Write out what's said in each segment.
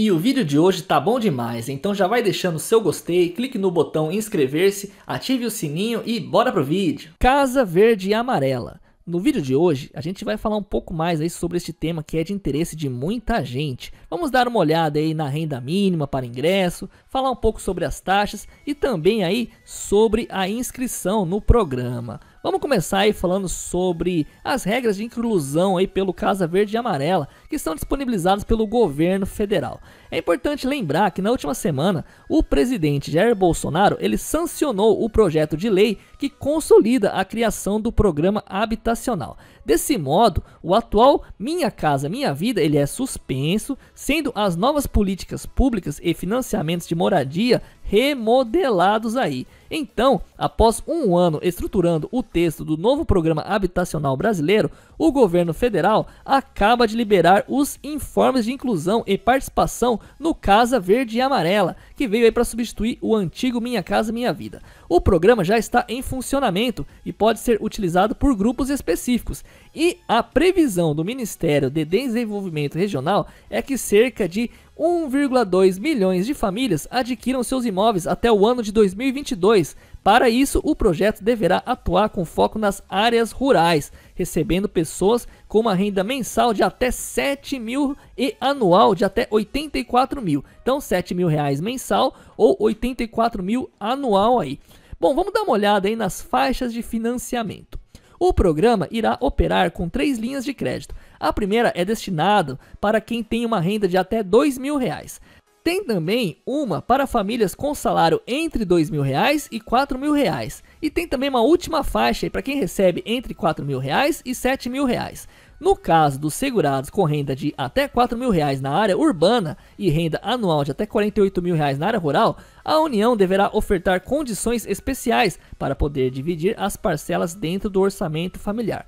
E o vídeo de hoje tá bom demais, então já vai deixando seu gostei, clique no botão inscrever-se, ative o sininho e bora pro vídeo. Casa Verde e Amarela no vídeo de hoje, a gente vai falar um pouco mais aí sobre este tema que é de interesse de muita gente. Vamos dar uma olhada aí na renda mínima para ingresso, falar um pouco sobre as taxas e também aí sobre a inscrição no programa. Vamos começar aí falando sobre as regras de inclusão aí pelo Casa Verde e Amarela, que são disponibilizadas pelo governo federal. É importante lembrar que na última semana, o presidente Jair Bolsonaro, ele sancionou o projeto de lei que consolida a criação do programa habitacional. Desse modo, o atual Minha Casa Minha Vida ele é suspenso, sendo as novas políticas públicas e financiamentos de moradia remodelados aí. Então, após um ano estruturando o texto do novo programa habitacional brasileiro, o governo federal acaba de liberar os informes de inclusão e participação no Casa Verde e Amarela, que veio aí para substituir o antigo Minha Casa Minha Vida. O programa já está em funcionamento e pode ser utilizado por grupos específicos. E a previsão do Ministério de Desenvolvimento Regional é que cerca de 1,2 milhões de famílias adquiram seus imóveis até o ano de 2022 para isso, o projeto deverá atuar com foco nas áreas rurais, recebendo pessoas com uma renda mensal de até 7 mil e anual de até 84 mil. Então, 7 mil reais mensal ou 84 mil anual aí. Bom, vamos dar uma olhada aí nas faixas de financiamento. O programa irá operar com três linhas de crédito. A primeira é destinada para quem tem uma renda de até R$ 2 mil. Tem também uma para famílias com salário entre R$ 2.000 e R$ reais. E tem também uma última faixa para quem recebe entre R$ reais e R$ reais. No caso dos segurados com renda de até R$ reais na área urbana e renda anual de até R$ reais na área rural, a União deverá ofertar condições especiais para poder dividir as parcelas dentro do orçamento familiar.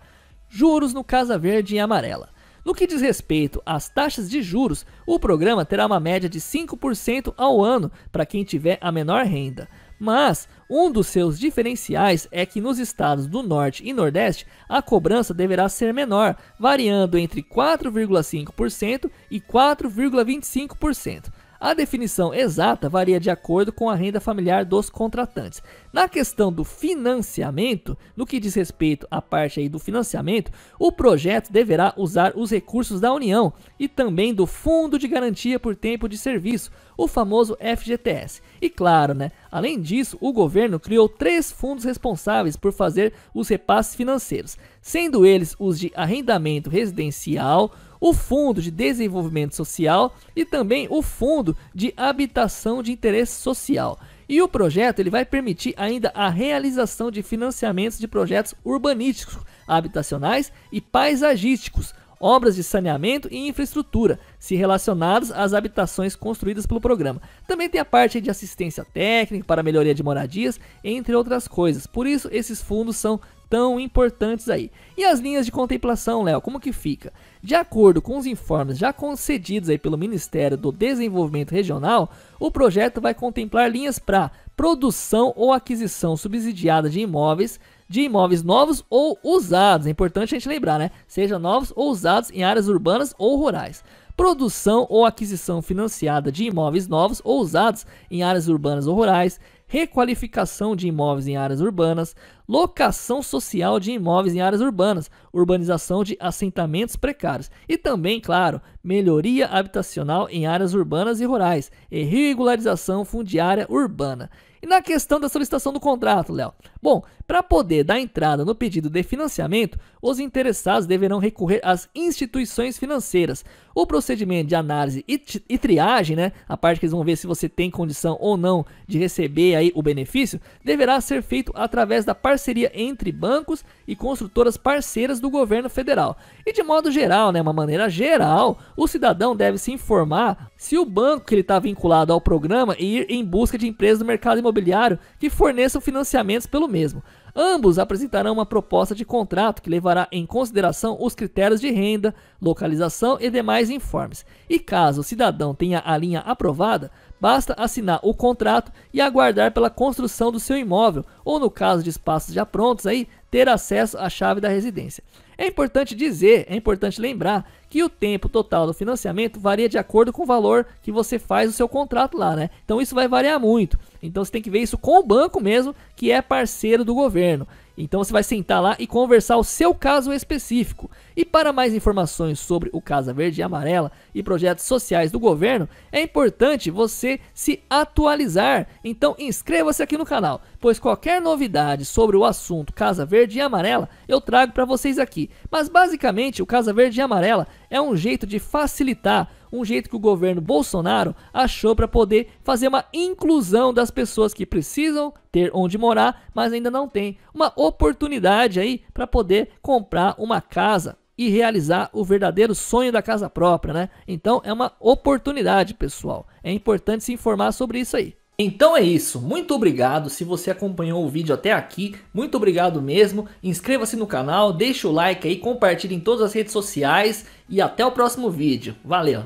Juros no Casa Verde e Amarela. No que diz respeito às taxas de juros, o programa terá uma média de 5% ao ano para quem tiver a menor renda. Mas um dos seus diferenciais é que nos estados do Norte e Nordeste a cobrança deverá ser menor, variando entre 4,5% e 4,25%. A definição exata varia de acordo com a renda familiar dos contratantes. Na questão do financiamento, no que diz respeito à parte aí do financiamento, o projeto deverá usar os recursos da União e também do Fundo de Garantia por Tempo de Serviço, o famoso FGTS. E claro, né? Além disso, o governo criou três fundos responsáveis por fazer os repasses financeiros, sendo eles os de arrendamento residencial, o Fundo de Desenvolvimento Social e também o Fundo de Habitação de Interesse Social. E o projeto ele vai permitir ainda a realização de financiamentos de projetos urbanísticos, habitacionais e paisagísticos, obras de saneamento e infraestrutura, se relacionados às habitações construídas pelo programa. Também tem a parte de assistência técnica para melhoria de moradias, entre outras coisas. Por isso, esses fundos são tão importantes aí. E as linhas de contemplação, Léo, como que fica? De acordo com os informes já concedidos aí pelo Ministério do Desenvolvimento Regional, o projeto vai contemplar linhas para produção ou aquisição subsidiada de imóveis, de imóveis novos ou usados. É importante a gente lembrar, né? Sejam novos ou usados em áreas urbanas ou rurais. Produção ou aquisição financiada de imóveis novos ou usados em áreas urbanas ou rurais, requalificação de imóveis em áreas urbanas, locação social de imóveis em áreas urbanas, urbanização de assentamentos precários e também, claro, melhoria habitacional em áreas urbanas e rurais e regularização fundiária urbana. E na questão da solicitação do contrato, Léo? Bom, para poder dar entrada no pedido de financiamento, os interessados deverão recorrer às instituições financeiras. O procedimento de análise e, e triagem, né, a parte que eles vão ver se você tem condição ou não de receber aí o benefício, deverá ser feito através da parceria entre bancos e construtoras parceiras do governo federal. E de modo geral, né, uma maneira geral, o cidadão deve se informar se o banco que ele está vinculado ao programa e ir em busca de empresas do mercado imobiliário que forneçam financiamentos pelo mesmo. Ambos apresentarão uma proposta de contrato que levará em consideração os critérios de renda, localização e demais informes. E caso o cidadão tenha a linha aprovada, basta assinar o contrato e aguardar pela construção do seu imóvel, ou no caso de espaços já prontos aí, ter acesso à chave da residência. É importante dizer, é importante lembrar que o tempo total do financiamento varia de acordo com o valor que você faz o seu contrato lá, né? Então isso vai variar muito. Então você tem que ver isso com o banco mesmo, que é parceiro do governo. Então você vai sentar lá e conversar o seu caso específico. E para mais informações sobre o Casa Verde e Amarela e projetos sociais do governo, é importante você se atualizar. Então inscreva-se aqui no canal, pois qualquer novidade sobre o assunto Casa Verde e Amarela eu trago para vocês aqui. Mas basicamente o Casa Verde e Amarela é um jeito de facilitar um jeito que o governo Bolsonaro achou para poder fazer uma inclusão das pessoas que precisam ter onde morar, mas ainda não tem uma oportunidade aí para poder comprar uma casa e realizar o verdadeiro sonho da casa própria, né? Então é uma oportunidade, pessoal. É importante se informar sobre isso aí. Então é isso, muito obrigado se você acompanhou o vídeo até aqui, muito obrigado mesmo, inscreva-se no canal, deixe o like aí, compartilhe em todas as redes sociais e até o próximo vídeo, valeu!